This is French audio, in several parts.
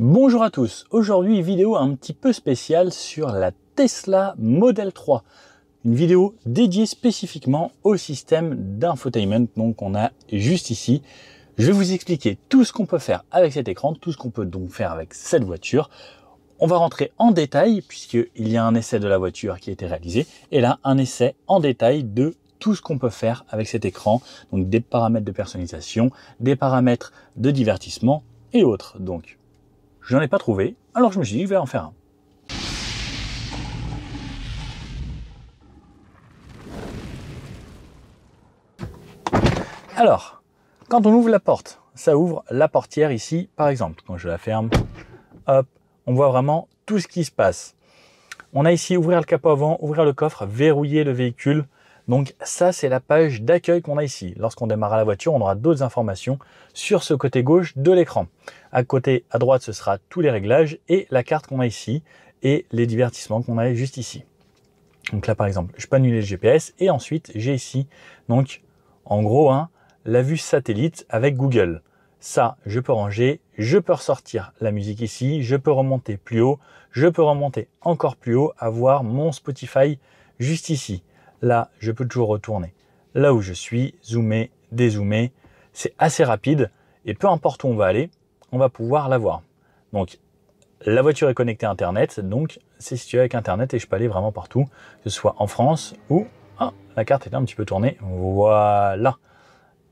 Bonjour à tous, aujourd'hui vidéo un petit peu spéciale sur la Tesla Model 3. Une vidéo dédiée spécifiquement au système d'infotainment, donc on a juste ici. Je vais vous expliquer tout ce qu'on peut faire avec cet écran, tout ce qu'on peut donc faire avec cette voiture. On va rentrer en détail puisqu'il y a un essai de la voiture qui a été réalisé et là un essai en détail de tout ce qu'on peut faire avec cet écran, donc des paramètres de personnalisation, des paramètres de divertissement et autres. Donc je n'en ai pas trouvé, alors je me suis dit, je vais en faire un. Alors, quand on ouvre la porte, ça ouvre la portière ici, par exemple. Quand je la ferme, hop, on voit vraiment tout ce qui se passe. On a ici ouvrir le capot avant, ouvrir le coffre, verrouiller le véhicule, donc ça, c'est la page d'accueil qu'on a ici. Lorsqu'on démarre la voiture, on aura d'autres informations sur ce côté gauche de l'écran. À côté, à droite, ce sera tous les réglages et la carte qu'on a ici et les divertissements qu'on a juste ici. Donc là, par exemple, je peux annuler le GPS et ensuite, j'ai ici, donc, en gros, hein, la vue satellite avec Google. Ça, je peux ranger, je peux ressortir la musique ici, je peux remonter plus haut, je peux remonter encore plus haut, avoir mon Spotify juste ici. Là, je peux toujours retourner là où je suis, zoomer, dézoomer. C'est assez rapide et peu importe où on va aller, on va pouvoir l'avoir. Donc, la voiture est connectée à Internet, donc c'est situé avec Internet et je peux aller vraiment partout, que ce soit en France ou... Ah, la carte est un petit peu tournée, voilà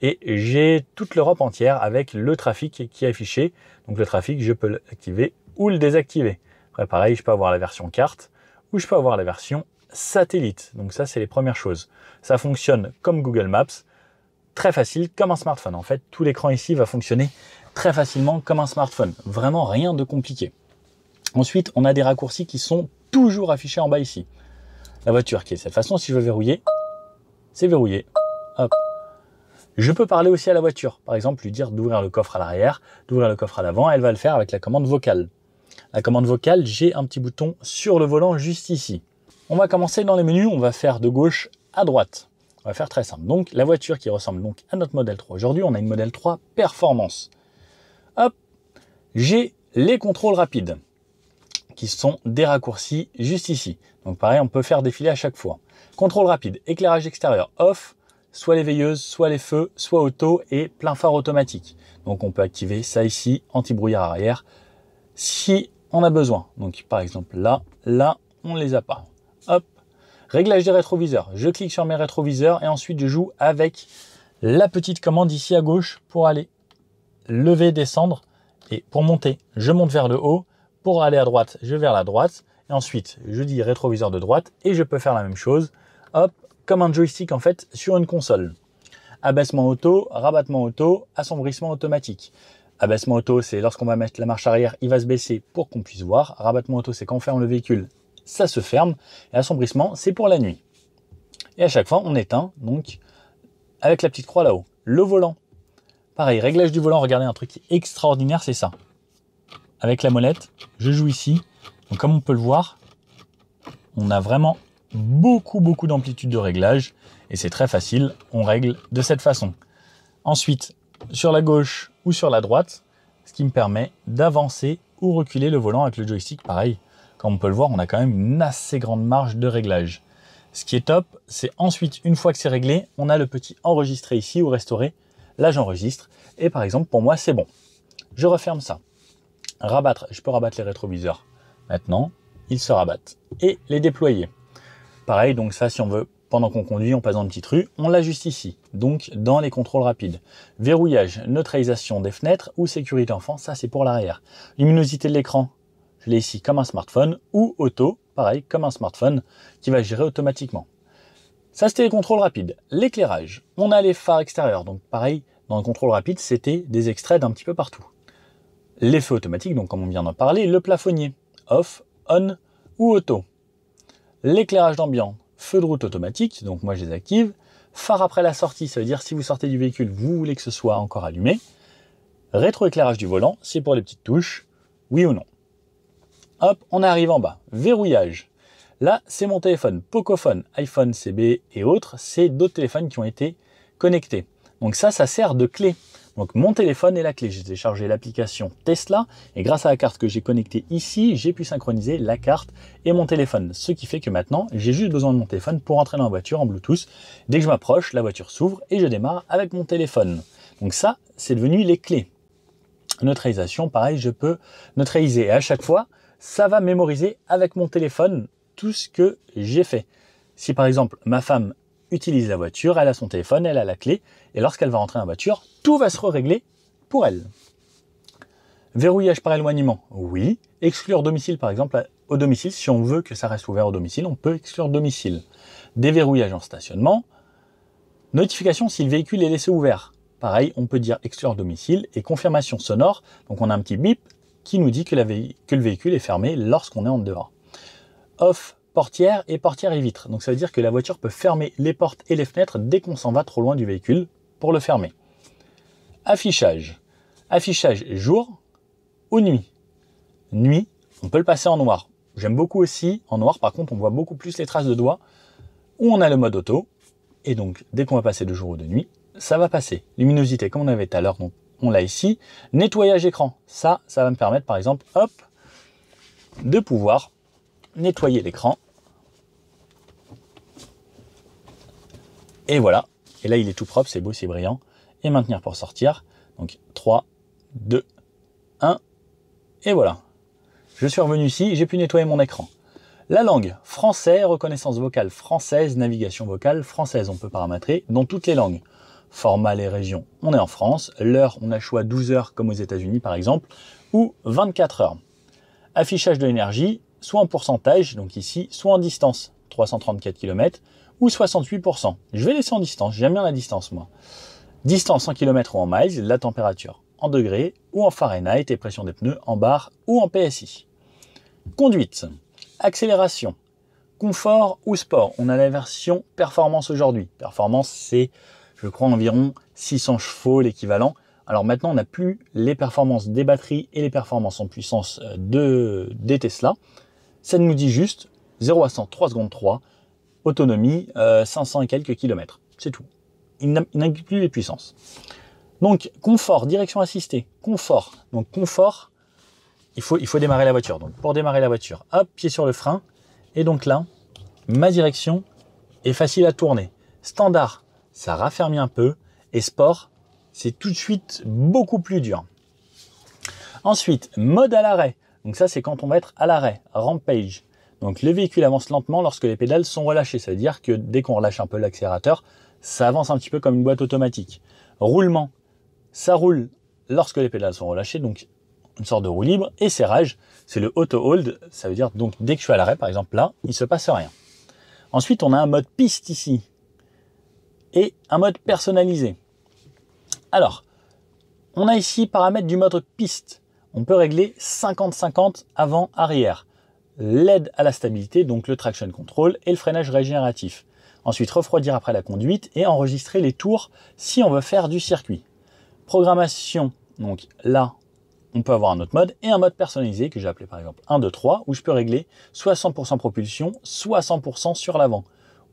et j'ai toute l'Europe entière avec le trafic qui est affiché. Donc le trafic, je peux l'activer ou le désactiver. Après, pareil, je peux avoir la version carte ou je peux avoir la version satellite. Donc ça, c'est les premières choses. Ça fonctionne comme Google Maps, très facile, comme un smartphone. En fait, tout l'écran ici va fonctionner très facilement comme un smartphone. Vraiment rien de compliqué. Ensuite, on a des raccourcis qui sont toujours affichés en bas ici. La voiture qui est de cette façon, si je veux verrouiller, c'est verrouillé. Hop. Je peux parler aussi à la voiture. Par exemple, lui dire d'ouvrir le coffre à l'arrière, d'ouvrir le coffre à l'avant. Elle va le faire avec la commande vocale. La commande vocale, j'ai un petit bouton sur le volant juste ici. On va commencer dans les menus, on va faire de gauche à droite. On va faire très simple. Donc la voiture qui ressemble donc à notre modèle 3. Aujourd'hui, on a une modèle 3 performance. Hop, j'ai les contrôles rapides qui sont des raccourcis juste ici. Donc pareil, on peut faire défiler à chaque fois. Contrôle rapide, éclairage extérieur off, soit les veilleuses, soit les feux, soit auto et plein phare automatique. Donc on peut activer ça ici, anti-brouillard arrière, si on a besoin. Donc par exemple là, là, on ne les a pas. Réglage des rétroviseurs. Je clique sur mes rétroviseurs et ensuite je joue avec la petite commande ici à gauche pour aller lever, descendre. Et pour monter, je monte vers le haut. Pour aller à droite, je vais vers la droite. Et ensuite, je dis rétroviseur de droite et je peux faire la même chose. Hop, comme un joystick en fait sur une console. Abaissement auto, rabattement auto, assombrissement automatique. Abaissement auto, c'est lorsqu'on va mettre la marche arrière, il va se baisser pour qu'on puisse voir. Rabattement auto, c'est quand on ferme le véhicule, ça se ferme. Et assombrissement, c'est pour la nuit. Et à chaque fois, on éteint, donc, avec la petite croix là-haut. Le volant. Pareil, réglage du volant, regardez un truc extraordinaire, c'est ça. Avec la molette, je joue ici. comme on peut le voir, on a vraiment beaucoup beaucoup d'amplitude de réglage et c'est très facile, on règle de cette façon. Ensuite, sur la gauche ou sur la droite, ce qui me permet d'avancer ou reculer le volant avec le joystick pareil. Comme on peut le voir, on a quand même une assez grande marge de réglage. Ce qui est top, c'est ensuite, une fois que c'est réglé, on a le petit enregistrer ici ou restaurer. Là, j'enregistre. Et par exemple, pour moi, c'est bon. Je referme ça. Rabattre, je peux rabattre les rétroviseurs. Maintenant, ils se rabattent. Et les déployer. Pareil, donc ça, si on veut, pendant qu'on conduit, on passe dans une petite rue, on l'ajuste ici. Donc, dans les contrôles rapides. Verrouillage, neutralisation des fenêtres ou sécurité enfant, ça, c'est pour l'arrière. Luminosité de l'écran, je l'ai ici comme un smartphone ou auto, pareil, comme un smartphone qui va gérer automatiquement. Ça, c'était les contrôles rapides. L'éclairage. On a les phares extérieurs. Donc, pareil, dans le contrôle rapide, c'était des extraits d'un petit peu partout. Les feux automatiques, donc comme on vient d'en parler, le plafonnier, off, on ou auto. L'éclairage d'ambiance, feu de route automatique, donc moi je les active. Phare après la sortie, ça veut dire si vous sortez du véhicule, vous voulez que ce soit encore allumé. Rétroéclairage du volant, c'est pour les petites touches, oui ou non. Hop, on arrive en bas. Verrouillage. Là, c'est mon téléphone Pocophone, iPhone CB et autres. C'est d'autres téléphones qui ont été connectés. Donc ça, ça sert de clé. Donc mon téléphone est la clé. J'ai téléchargé l'application Tesla et grâce à la carte que j'ai connectée ici, j'ai pu synchroniser la carte et mon téléphone. Ce qui fait que maintenant, j'ai juste besoin de mon téléphone pour entrer dans la voiture en Bluetooth. Dès que je m'approche, la voiture s'ouvre et je démarre avec mon téléphone. Donc ça, c'est devenu les clés. Neutralisation, pareil, je peux neutraliser. à chaque fois, ça va mémoriser avec mon téléphone tout ce que j'ai fait. Si par exemple ma femme utilise la voiture, elle a son téléphone, elle a la clé, et lorsqu'elle va rentrer en voiture, tout va se régler pour elle. Verrouillage par éloignement, oui. Exclure domicile, par exemple, au domicile, si on veut que ça reste ouvert au domicile, on peut exclure domicile. Déverrouillage en stationnement. Notification si le véhicule est laissé ouvert. Pareil, on peut dire exclure domicile et confirmation sonore. Donc on a un petit bip qui nous dit que, le véhicule est fermé lorsqu'on est en dehors. Off portière et portière et vitre. Donc ça veut dire que la voiture peut fermer les portes et les fenêtres dès qu'on s'en va trop loin du véhicule pour le fermer. Affichage. Affichage jour ou nuit. Nuit, on peut le passer en noir. J'aime beaucoup aussi en noir, par contre on voit beaucoup plus les traces de doigts où on a le mode auto. Et donc dès qu'on va passer de jour ou de nuit, ça va passer. Luminosité comme on avait tout à l'heure, on l'a ici. Nettoyage écran, ça, ça va me permettre par exemple, hop, de pouvoir nettoyer l'écran. Et voilà. Et là, il est tout propre, c'est beau, c'est brillant. Et maintenir pour sortir. Donc 3, 2, 1. Et voilà. Je suis revenu ici, j'ai pu nettoyer mon écran. La langue, français, reconnaissance vocale française, navigation vocale française, on peut paramétrer dans toutes les langues format les régions. On est en France, l'heure, on a choix 12 heures comme aux États-Unis par exemple, ou 24 heures. Affichage de l'énergie, soit en pourcentage, donc ici, soit en distance, 334 km, ou 68%. Je vais laisser en distance, j'aime bien la distance moi. Distance en km ou en miles, la température en degrés ou en Fahrenheit et pression des pneus en bar ou en PSI. Conduite, accélération, confort ou sport. On a la version performance aujourd'hui. Performance, c'est je crois environ 600 chevaux l'équivalent. Alors maintenant, on n'a plus les performances des batteries et les performances en puissance euh, de, des Tesla. Ça nous dit juste 0 à 100, 3 secondes 3, autonomie 500 euh, et quelques kilomètres. C'est tout. Il n'a plus les puissances. Donc, confort, direction assistée, confort. Donc, confort, il faut, il faut démarrer la voiture. Donc, pour démarrer la voiture, hop, pied sur le frein. Et donc là, ma direction est facile à tourner. Standard, ça raffermit un peu. Et sport, c'est tout de suite beaucoup plus dur. Ensuite, mode à l'arrêt. Donc ça, c'est quand on va être à l'arrêt, rampage. Donc le véhicule avance lentement lorsque les pédales sont relâchées. c'est à dire que dès qu'on relâche un peu l'accélérateur, ça avance un petit peu comme une boîte automatique. Roulement, ça roule lorsque les pédales sont relâchées, donc une sorte de roue libre. Et serrage, c'est le auto-hold. Ça veut dire donc dès que je suis à l'arrêt, par exemple là, il se passe rien. Ensuite, on a un mode piste ici et un mode personnalisé. Alors, on a ici paramètres du mode piste. On peut régler 50-50 avant-arrière. L'aide à la stabilité, donc le traction control et le freinage régénératif. Ensuite, refroidir après la conduite et enregistrer les tours si on veut faire du circuit. Programmation, donc là, on peut avoir un autre mode et un mode personnalisé que j'ai appelé par exemple 1, 2, 3 où je peux régler 60% propulsion, 60% sur l'avant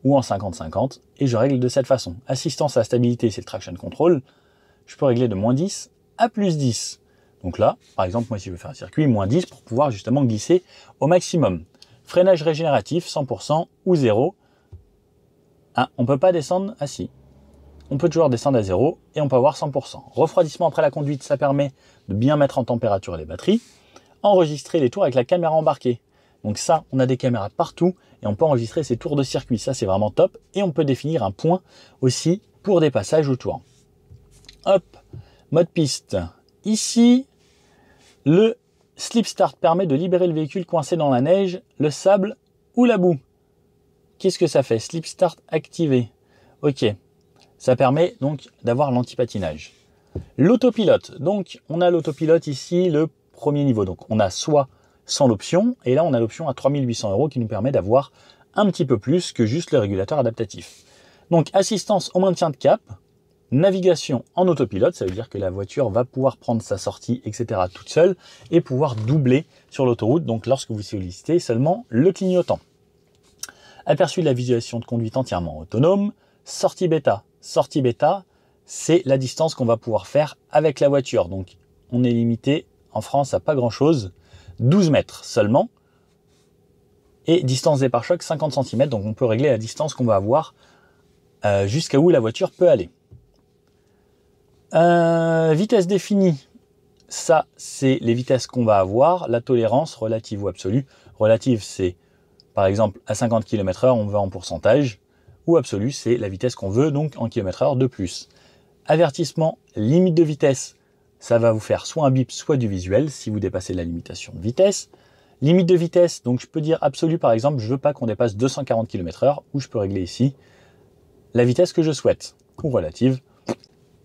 ou en 50-50, et je règle de cette façon. Assistance à la stabilité, c'est le traction control, je peux régler de moins 10 à plus 10. Donc là, par exemple, moi si je veux faire un circuit, moins 10 pour pouvoir justement glisser au maximum. Freinage régénératif, 100% ou 0. Ah, on ne peut pas descendre assis. On peut toujours descendre à 0 et on peut avoir 100%. Refroidissement après la conduite, ça permet de bien mettre en température les batteries. Enregistrer les tours avec la caméra embarquée. Donc ça, on a des caméras partout et on peut enregistrer ces tours de circuit. Ça, c'est vraiment top. Et on peut définir un point aussi pour des passages autour. Hop, mode piste. Ici, le slip start permet de libérer le véhicule coincé dans la neige, le sable ou la boue. Qu'est-ce que ça fait Slip start activé. Ok, ça permet donc d'avoir l'antipatinage. L'autopilote. Donc, on a l'autopilote ici, le premier niveau. Donc, on a soit sans l'option. Et là, on a l'option à 3800 euros qui nous permet d'avoir un petit peu plus que juste le régulateur adaptatif. Donc assistance au maintien de cap, navigation en autopilote, ça veut dire que la voiture va pouvoir prendre sa sortie, etc. toute seule et pouvoir doubler sur l'autoroute, donc lorsque vous sollicitez seulement le clignotant. Aperçu de la visualisation de conduite entièrement autonome, sortie bêta. Sortie bêta, c'est la distance qu'on va pouvoir faire avec la voiture. Donc on est limité en France à pas grand-chose. 12 mètres seulement. Et distance des pare-chocs 50 cm, donc on peut régler la distance qu'on va avoir euh, jusqu'à où la voiture peut aller. Euh, vitesse définie, ça c'est les vitesses qu'on va avoir, la tolérance relative ou absolue. Relative c'est par exemple à 50 km/h on va en pourcentage, ou absolue c'est la vitesse qu'on veut donc en km/h de plus. Avertissement, limite de vitesse, ça va vous faire soit un bip, soit du visuel si vous dépassez la limitation de vitesse. Limite de vitesse, donc je peux dire absolue, par exemple, je veux pas qu'on dépasse 240 km/h, ou je peux régler ici la vitesse que je souhaite, ou relative.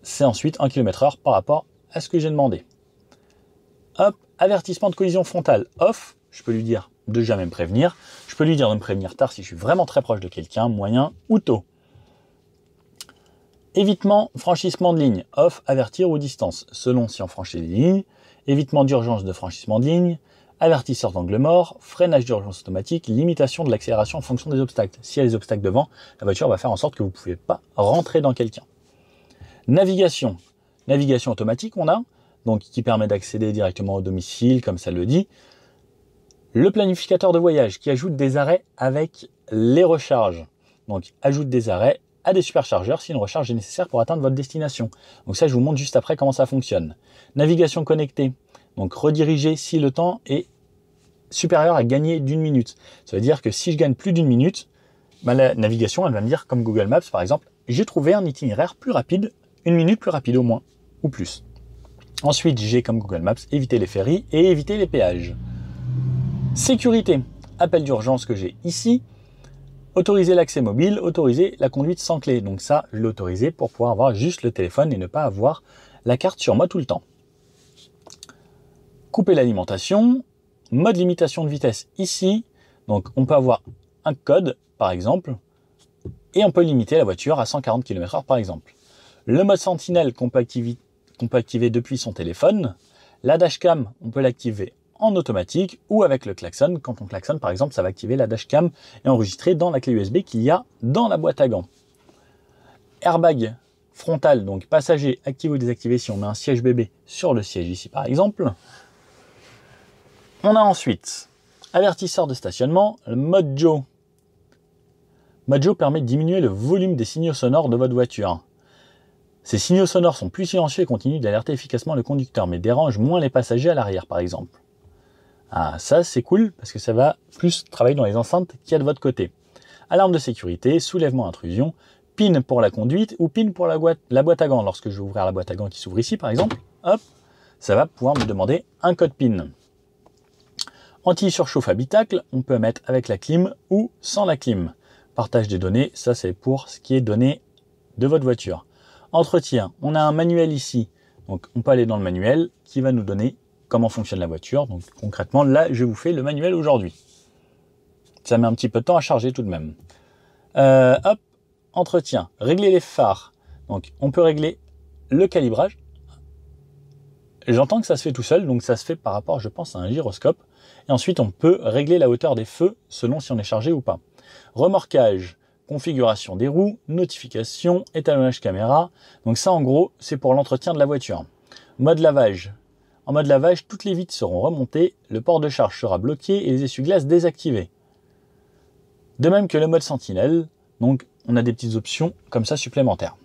C'est ensuite 1 km/h par rapport à ce que j'ai demandé. Hop, avertissement de collision frontale off, je peux lui dire de jamais me prévenir. Je peux lui dire de me prévenir tard si je suis vraiment très proche de quelqu'un, moyen ou tôt. Évitement, franchissement de ligne, off, avertir ou distance, selon si on franchit les lignes. Évitement d'urgence de franchissement de ligne, avertisseur d'angle mort, freinage d'urgence automatique, limitation de l'accélération en fonction des obstacles. S'il y a des obstacles devant, la voiture va faire en sorte que vous ne pouvez pas rentrer dans quelqu'un. Navigation. Navigation automatique, on a, donc qui permet d'accéder directement au domicile, comme ça le dit. Le planificateur de voyage qui ajoute des arrêts avec les recharges. Donc ajoute des arrêts à des superchargeurs si une recharge est nécessaire pour atteindre votre destination. Donc ça, je vous montre juste après comment ça fonctionne. Navigation connectée, donc rediriger si le temps est supérieur à gagner d'une minute. Ça veut dire que si je gagne plus d'une minute, bah, la navigation, elle va me dire, comme Google Maps par exemple, j'ai trouvé un itinéraire plus rapide, une minute plus rapide au moins, ou plus. Ensuite, j'ai comme Google Maps éviter les ferries et éviter les péages. Sécurité, appel d'urgence que j'ai ici, Autoriser l'accès mobile, autoriser la conduite sans clé. Donc ça, je pour pouvoir avoir juste le téléphone et ne pas avoir la carte sur moi tout le temps. Couper l'alimentation, mode limitation de vitesse ici. Donc on peut avoir un code, par exemple, et on peut limiter la voiture à 140 km/h, par exemple. Le mode sentinelle qu'on peut, peut, activer depuis son téléphone. La dashcam, on peut l'activer en automatique ou avec le klaxon. Quand on klaxonne, par exemple, ça va activer la dashcam et enregistrer dans la clé USB qu'il y a dans la boîte à gants. Airbag frontal, donc passager activé ou désactivé si on met un siège bébé sur le siège ici, par exemple. On a ensuite avertisseur de stationnement, le mode Mojo permet de diminuer le volume des signaux sonores de votre voiture. Ces signaux sonores sont plus silencieux et continuent d'alerter efficacement le conducteur, mais dérangent moins les passagers à l'arrière, par exemple. Ah, ça, c'est cool parce que ça va plus travailler dans les enceintes qu'il y a de votre côté. Alarme de sécurité, soulèvement, intrusion, pin pour la conduite ou pin pour la boîte, à gants. Lorsque je vais ouvrir la boîte à gants qui s'ouvre ici, par exemple, hop, ça va pouvoir me demander un code pin. Anti-surchauffe habitacle, on peut mettre avec la clim ou sans la clim. Partage des données, ça c'est pour ce qui est donné de votre voiture. Entretien, on a un manuel ici. Donc on peut aller dans le manuel qui va nous donner comment fonctionne la voiture. Donc concrètement, là, je vous fais le manuel aujourd'hui. Ça met un petit peu de temps à charger tout de même. Euh, hop, entretien, régler les phares. Donc on peut régler le calibrage. J'entends que ça se fait tout seul, donc ça se fait par rapport, je pense, à un gyroscope. Et ensuite, on peut régler la hauteur des feux selon si on est chargé ou pas. Remorquage, configuration des roues, notification, étalonnage caméra. Donc ça, en gros, c'est pour l'entretien de la voiture. Mode lavage, en mode lavage, toutes les vitres seront remontées, le port de charge sera bloqué et les essuie-glaces désactivés. De même que le mode sentinelle, donc on a des petites options comme ça supplémentaires.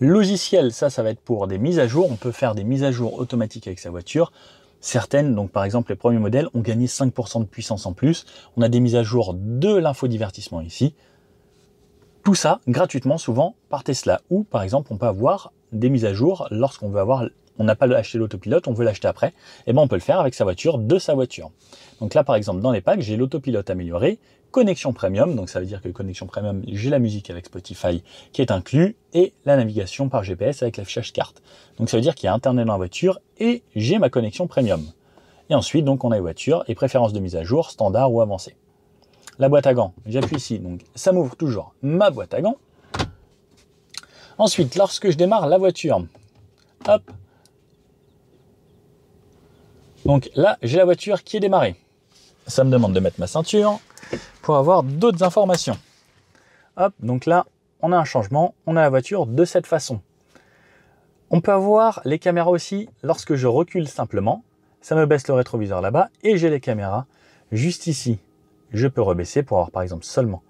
Logiciel, ça, ça va être pour des mises à jour. On peut faire des mises à jour automatiques avec sa voiture. Certaines, donc par exemple les premiers modèles, ont gagné 5% de puissance en plus. On a des mises à jour de l'infodivertissement ici. Tout ça gratuitement, souvent par Tesla. Ou par exemple, on peut avoir des mises à jour lorsqu'on veut avoir on n'a pas acheté l'autopilote, on veut l'acheter après, et eh ben on peut le faire avec sa voiture, de sa voiture. Donc là, par exemple, dans les packs, j'ai l'autopilote amélioré, connexion premium, donc ça veut dire que connexion premium, j'ai la musique avec Spotify qui est inclus, et la navigation par GPS avec l'affichage carte. Donc ça veut dire qu'il y a Internet dans la voiture, et j'ai ma connexion premium. Et ensuite, donc on a les voitures et préférences de mise à jour, standard ou avancée. La boîte à gants, j'appuie ici, donc ça m'ouvre toujours ma boîte à gants. Ensuite, lorsque je démarre la voiture, hop, donc là, j'ai la voiture qui est démarrée. Ça me demande de mettre ma ceinture pour avoir d'autres informations. Hop, donc là, on a un changement, on a la voiture de cette façon. On peut avoir les caméras aussi lorsque je recule simplement. Ça me baisse le rétroviseur là-bas et j'ai les caméras juste ici. Je peux rebaisser pour avoir par exemple seulement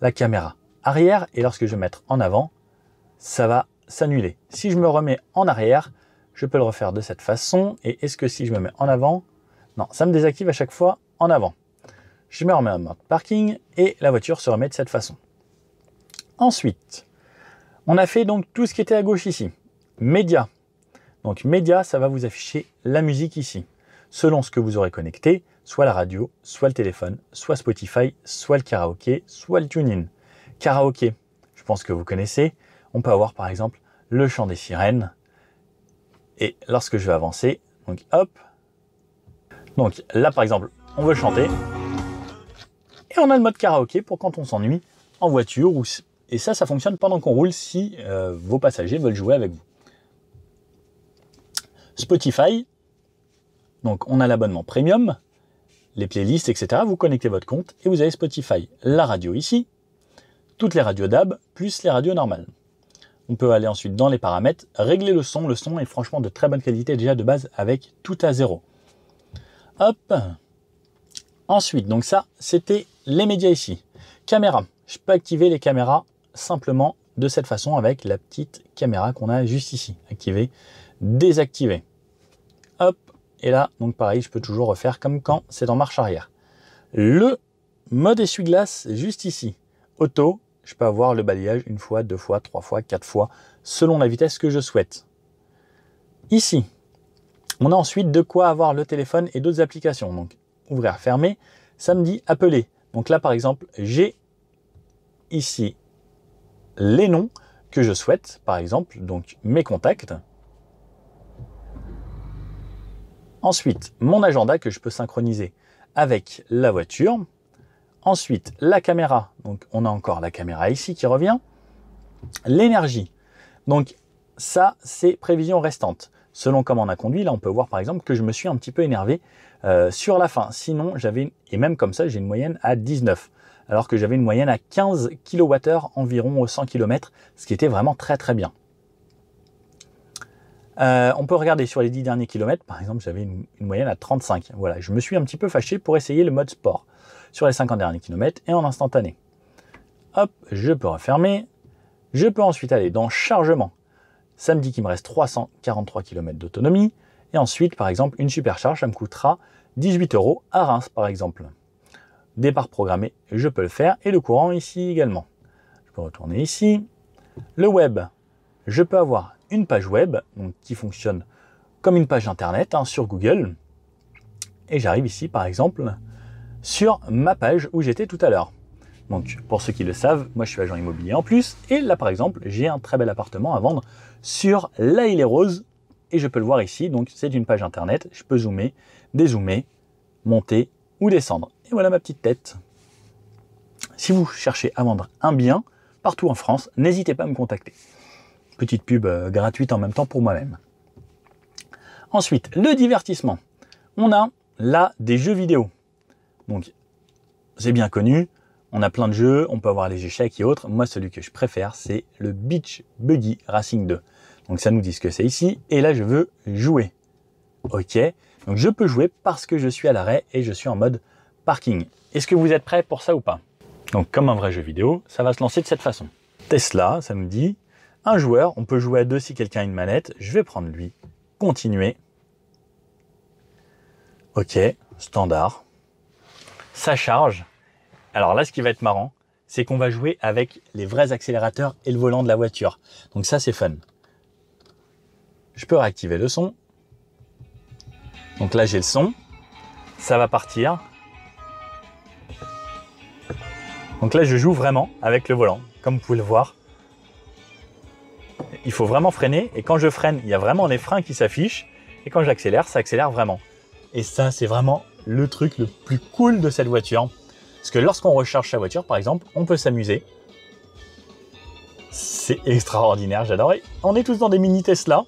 la caméra arrière et lorsque je vais mettre en avant, ça va s'annuler. Si je me remets en arrière, je peux le refaire de cette façon. Et est-ce que si je me mets en avant, non, ça me désactive à chaque fois en avant. Je me remets en mode parking et la voiture se remet de cette façon. Ensuite, on a fait donc tout ce qui était à gauche ici. Média. Donc média, ça va vous afficher la musique ici, selon ce que vous aurez connecté, soit la radio, soit le téléphone, soit Spotify, soit le karaoké, soit le tune-in. Karaoké, je pense que vous connaissez. On peut avoir par exemple le chant des sirènes, et lorsque je vais avancer, donc hop. Donc là, par exemple, on veut chanter. Et on a le mode karaoké pour quand on s'ennuie en voiture. Ou... Et ça, ça fonctionne pendant qu'on roule si euh, vos passagers veulent jouer avec vous. Spotify, donc on a l'abonnement premium, les playlists, etc. Vous connectez votre compte et vous avez Spotify, la radio ici, toutes les radios DAB, plus les radios normales. On peut aller ensuite dans les paramètres, régler le son. Le son est franchement de très bonne qualité déjà de base avec tout à zéro. Hop. Ensuite, donc ça, c'était les médias ici. Caméra. Je peux activer les caméras simplement de cette façon avec la petite caméra qu'on a juste ici. Activer, désactiver. Hop. Et là, donc pareil, je peux toujours refaire comme quand c'est en marche arrière. Le mode essuie-glace juste ici. Auto, je peux avoir le balayage une fois, deux fois, trois fois, quatre fois, selon la vitesse que je souhaite. Ici, on a ensuite de quoi avoir le téléphone et d'autres applications. Donc, ouvrir, fermer, samedi appeler. Donc là, par exemple, j'ai ici les noms que je souhaite, par exemple, donc mes contacts. Ensuite, mon agenda que je peux synchroniser avec la voiture. Ensuite, la caméra. Donc, on a encore la caméra ici qui revient. L'énergie. Donc, ça, c'est prévision restante. Selon comment on a conduit, là, on peut voir par exemple que je me suis un petit peu énervé euh, sur la fin. Sinon, j'avais, et même comme ça, j'ai une moyenne à 19, alors que j'avais une moyenne à 15 kWh environ aux 100 km, ce qui était vraiment très très bien. Euh, on peut regarder sur les 10 derniers kilomètres, par exemple, j'avais une, moyenne à 35. Voilà, je me suis un petit peu fâché pour essayer le mode sport sur les 50 derniers kilomètres et en instantané. Hop, je peux refermer. Je peux ensuite aller dans chargement. Ça me dit qu'il me reste 343 km d'autonomie. Et ensuite, par exemple, une supercharge, ça me coûtera 18 euros à Reims, par exemple. Départ programmé, je peux le faire. Et le courant ici également. Je peux retourner ici. Le web, je peux avoir une page web qui fonctionne comme une page internet hein, sur Google. Et j'arrive ici, par exemple, sur ma page où j'étais tout à l'heure. Donc pour ceux qui le savent, moi je suis agent immobilier en plus, et là par exemple j'ai un très bel appartement à vendre sur La Île Rose, et je peux le voir ici, donc c'est une page internet, je peux zoomer, dézoomer, monter ou descendre. Et voilà ma petite tête. Si vous cherchez à vendre un bien partout en France, n'hésitez pas à me contacter. Petite pub euh, gratuite en même temps pour moi-même. Ensuite, le divertissement. On a là des jeux vidéo. Donc, c'est bien connu. On a plein de jeux, on peut avoir les échecs et autres. Moi, celui que je préfère, c'est le Beach Buggy Racing 2. Donc, ça nous dit ce que c'est ici. Et là, je veux jouer. OK. Donc, je peux jouer parce que je suis à l'arrêt et je suis en mode parking. Est-ce que vous êtes prêts pour ça ou pas Donc, comme un vrai jeu vidéo, ça va se lancer de cette façon. Tesla, ça nous dit, un joueur, on peut jouer à deux si quelqu'un a une manette. Je vais prendre lui. Continuer. OK, standard ça charge. Alors là, ce qui va être marrant, c'est qu'on va jouer avec les vrais accélérateurs et le volant de la voiture. Donc ça, c'est fun. Je peux réactiver le son. Donc là, j'ai le son. Ça va partir. Donc là, je joue vraiment avec le volant, comme vous pouvez le voir. Il faut vraiment freiner. Et quand je freine, il y a vraiment les freins qui s'affichent. Et quand j'accélère, ça accélère vraiment. Et ça, c'est vraiment le truc le plus cool de cette voiture. Parce que lorsqu'on recharge sa voiture, par exemple, on peut s'amuser. C'est extraordinaire, j'adore. On est tous dans des mini Tesla.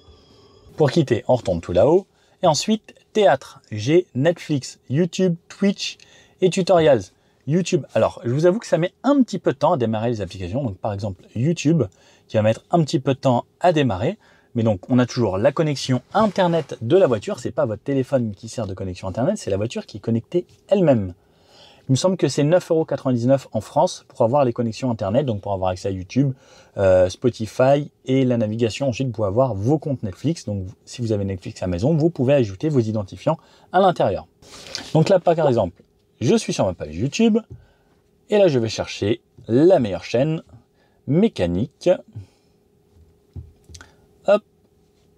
Pour quitter, on retourne tout là-haut. Et ensuite, théâtre. J'ai Netflix, YouTube, Twitch et tutorials. YouTube. Alors, je vous avoue que ça met un petit peu de temps à démarrer les applications. Donc, par exemple, YouTube, qui va mettre un petit peu de temps à démarrer. Mais donc, on a toujours la connexion Internet de la voiture. C'est pas votre téléphone qui sert de connexion Internet, c'est la voiture qui est connectée elle-même. Il me semble que c'est 9,99€ en France pour avoir les connexions Internet, donc pour avoir accès à YouTube, euh, Spotify et la navigation. Ensuite, pour avoir vos comptes Netflix. Donc, si vous avez Netflix à la maison, vous pouvez ajouter vos identifiants à l'intérieur. Donc là, par exemple, je suis sur ma page YouTube et là, je vais chercher la meilleure chaîne mécanique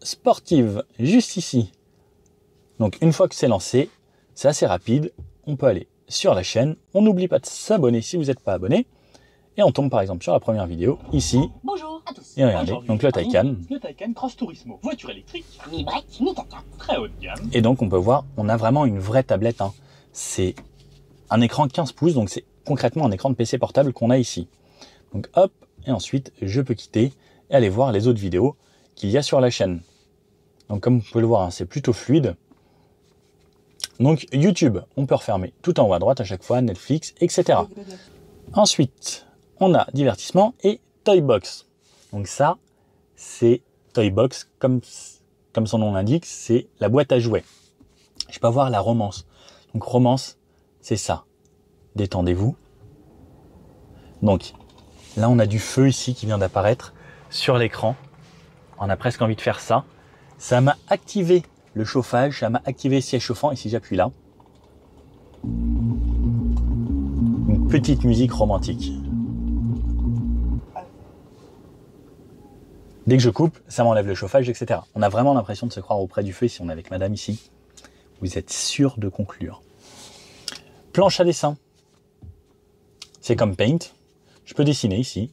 sportive, juste ici. Donc une fois que c'est lancé, c'est assez rapide, on peut aller sur la chaîne, on n'oublie pas de s'abonner si vous n'êtes pas abonné, et on tombe par exemple sur la première vidéo, ici. Bonjour à tous. Et regardez, donc le Taycan. Le Taycan Cross Tourismo, voiture électrique. ni break, Très haut gamme. Et donc on peut voir, on a vraiment une vraie tablette. Hein. C'est un écran 15 pouces, donc c'est concrètement un écran de PC portable qu'on a ici. Donc hop, et ensuite je peux quitter et aller voir les autres vidéos qu'il y a sur la chaîne. Donc comme vous pouvez le voir, hein, c'est plutôt fluide. Donc YouTube, on peut refermer tout en haut à droite à chaque fois, Netflix, etc. Ensuite, on a divertissement et Toybox. Donc ça, c'est Toybox, comme, comme son nom l'indique, c'est la boîte à jouets. Je vais pas voir la romance. Donc romance, c'est ça. Détendez-vous. Donc là, on a du feu ici qui vient d'apparaître sur l'écran. On a presque envie de faire ça ça m'a activé le chauffage, ça m'a activé le siège chauffant. Et si j'appuie là, une petite musique romantique. Dès que je coupe, ça m'enlève le chauffage, etc. On a vraiment l'impression de se croire auprès du feu si on est avec madame ici. Vous êtes sûr de conclure. Planche à dessin. C'est comme Paint. Je peux dessiner ici.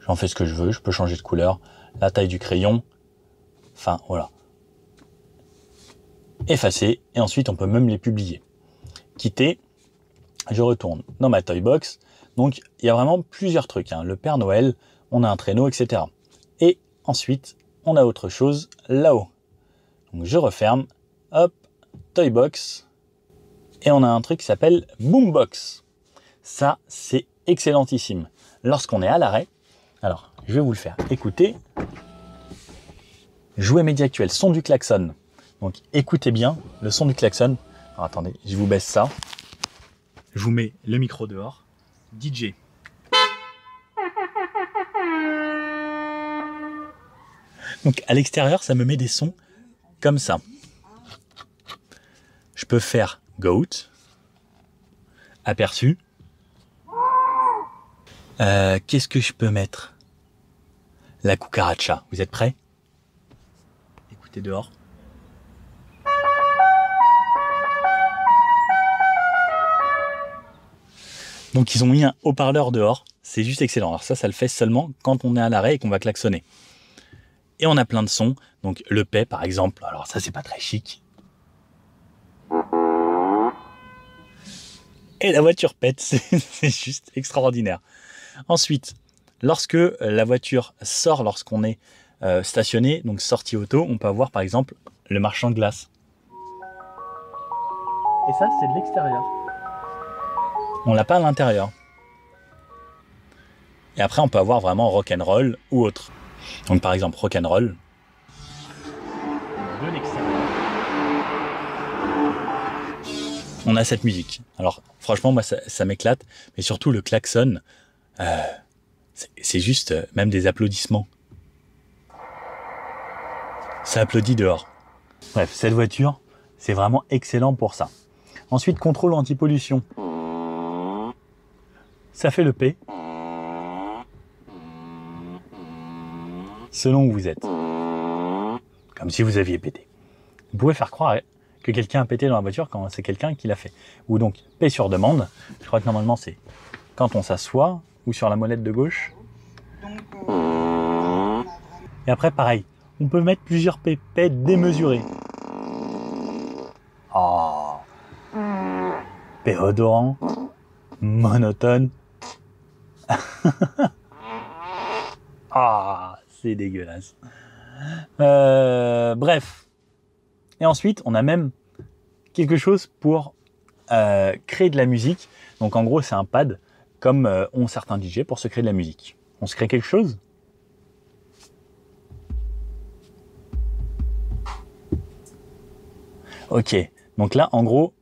J'en fais ce que je veux, je peux changer de couleur la taille du crayon. Enfin, voilà. Effacer, et ensuite on peut même les publier. Quitter, je retourne dans ma toy box. Donc il y a vraiment plusieurs trucs. Hein. Le Père Noël, on a un traîneau, etc. Et ensuite, on a autre chose là-haut. Donc je referme, hop, toy box. Et on a un truc qui s'appelle boombox. Ça, c'est excellentissime. Lorsqu'on est à l'arrêt, alors je vais vous le faire écouter. Jouer média actuel, son du klaxon. Donc écoutez bien le son du klaxon. attendez, je vous baisse ça. Je vous mets le micro dehors. DJ. Donc à l'extérieur, ça me met des sons comme ça. Je peux faire goat, aperçu. Euh, qu'est-ce que je peux mettre la cucaracha. Vous êtes prêts Écoutez dehors. Donc ils ont mis un haut-parleur dehors, c'est juste excellent. Alors ça, ça le fait seulement quand on est à l'arrêt et qu'on va klaxonner. Et on a plein de sons, donc le p par exemple, alors ça c'est pas très chic. Et la voiture pète, c'est juste extraordinaire. Ensuite, Lorsque euh, la voiture sort, lorsqu'on est euh, stationné, donc sortie auto, on peut avoir par exemple le marchand de glace. Et ça, c'est de l'extérieur. On l'a pas à l'intérieur. Et après, on peut avoir vraiment rock'n'roll ou autre. Donc par exemple, rock'n'roll. De l'extérieur. On a cette musique. Alors franchement, moi, ça, m'éclate. Mais surtout, le klaxon. Euh, c'est juste euh, même des applaudissements. Ça applaudit dehors. Bref, cette voiture, c'est vraiment excellent pour ça. Ensuite, contrôle anti-pollution. Ça fait le P. Selon où vous êtes. Comme si vous aviez pété. Vous pouvez faire croire que quelqu'un a pété dans la voiture quand c'est quelqu'un qui l'a fait. Ou donc, P sur demande. Je crois que normalement, c'est quand on s'assoit, ou sur la molette de gauche. Et après, pareil, on peut mettre plusieurs pépés démesurés. Péodorant, ah. monotone. ah, c'est dégueulasse. Euh, bref. Et ensuite, on a même quelque chose pour euh, créer de la musique. Donc en gros, c'est un pad comme euh, ont certains DJ pour se créer de la musique. On se crée quelque chose Ok, donc là, en gros,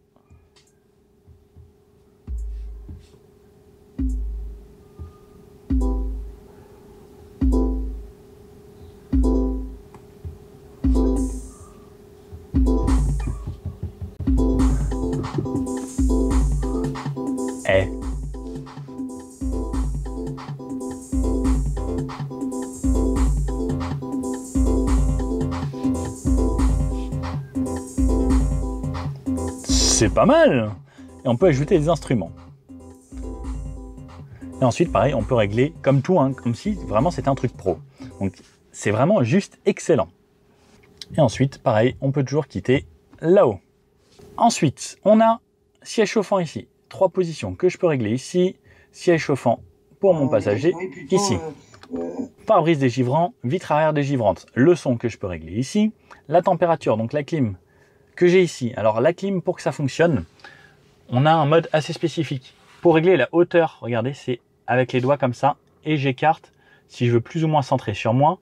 c'est pas mal Et on peut ajouter des instruments. Et ensuite, pareil, on peut régler comme tout, hein, comme si vraiment c'était un truc pro. Donc c'est vraiment juste excellent. Et ensuite, pareil, on peut toujours quitter là-haut. Ensuite, on a siège chauffant ici. Trois positions que je peux régler ici. Siège chauffant pour mon ah, passager ici. Euh, euh. Pare-brise dégivrant, vitre arrière dégivrante. Le son que je peux régler ici. La température, donc la clim j'ai ici. Alors la clim, pour que ça fonctionne, on a un mode assez spécifique. Pour régler la hauteur, regardez, c'est avec les doigts comme ça, et j'écarte si je veux plus ou moins centrer sur moi.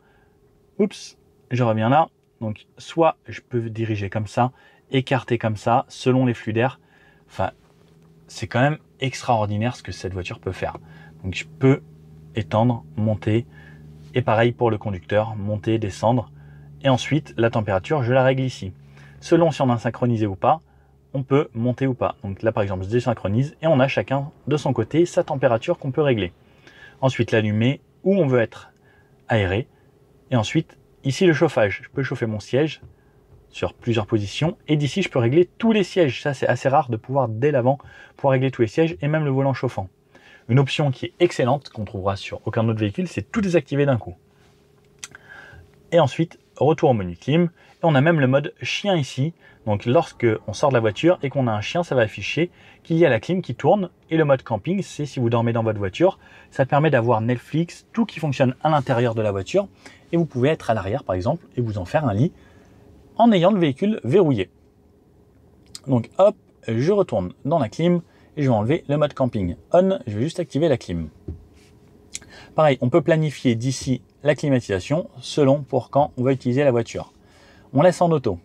Oups, je reviens là. Donc soit je peux diriger comme ça, écarter comme ça, selon les flux d'air. Enfin, c'est quand même extraordinaire ce que cette voiture peut faire. Donc je peux étendre, monter, et pareil pour le conducteur, monter, descendre. Et ensuite, la température, je la règle ici selon si on a synchronisé ou pas, on peut monter ou pas. Donc là, par exemple, je désynchronise et on a chacun de son côté sa température qu'on peut régler. Ensuite, l'allumer où on veut être aéré. Et ensuite, ici, le chauffage. Je peux chauffer mon siège sur plusieurs positions. Et d'ici, je peux régler tous les sièges. Ça, c'est assez rare de pouvoir, dès l'avant, pouvoir régler tous les sièges et même le volant chauffant. Une option qui est excellente, qu'on trouvera sur aucun autre véhicule, c'est tout désactiver d'un coup. Et ensuite, retour au menu clim on a même le mode chien ici. Donc lorsque on sort de la voiture et qu'on a un chien, ça va afficher qu'il y a la clim qui tourne. Et le mode camping, c'est si vous dormez dans votre voiture, ça permet d'avoir Netflix, tout qui fonctionne à l'intérieur de la voiture. Et vous pouvez être à l'arrière par exemple et vous en faire un lit en ayant le véhicule verrouillé. Donc hop, je retourne dans la clim et je vais enlever le mode camping. On, je vais juste activer la clim. Pareil, on peut planifier d'ici la climatisation selon pour quand on va utiliser la voiture on laisse en auto.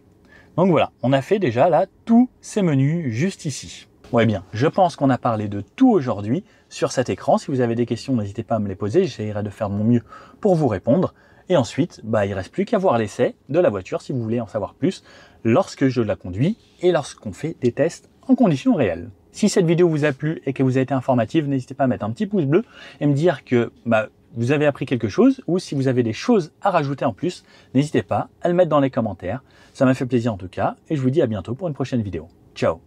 Donc voilà, on a fait déjà là tous ces menus juste ici. ouais eh bien, je pense qu'on a parlé de tout aujourd'hui sur cet écran. Si vous avez des questions, n'hésitez pas à me les poser, j'essaierai de faire de mon mieux pour vous répondre. Et ensuite, bah, il reste plus qu'à voir l'essai de la voiture si vous voulez en savoir plus lorsque je la conduis et lorsqu'on fait des tests en conditions réelles. Si cette vidéo vous a plu et que vous a été informative, n'hésitez pas à mettre un petit pouce bleu et me dire que bah, vous avez appris quelque chose ou si vous avez des choses à rajouter en plus, n'hésitez pas à le mettre dans les commentaires. Ça m'a fait plaisir en tout cas et je vous dis à bientôt pour une prochaine vidéo. Ciao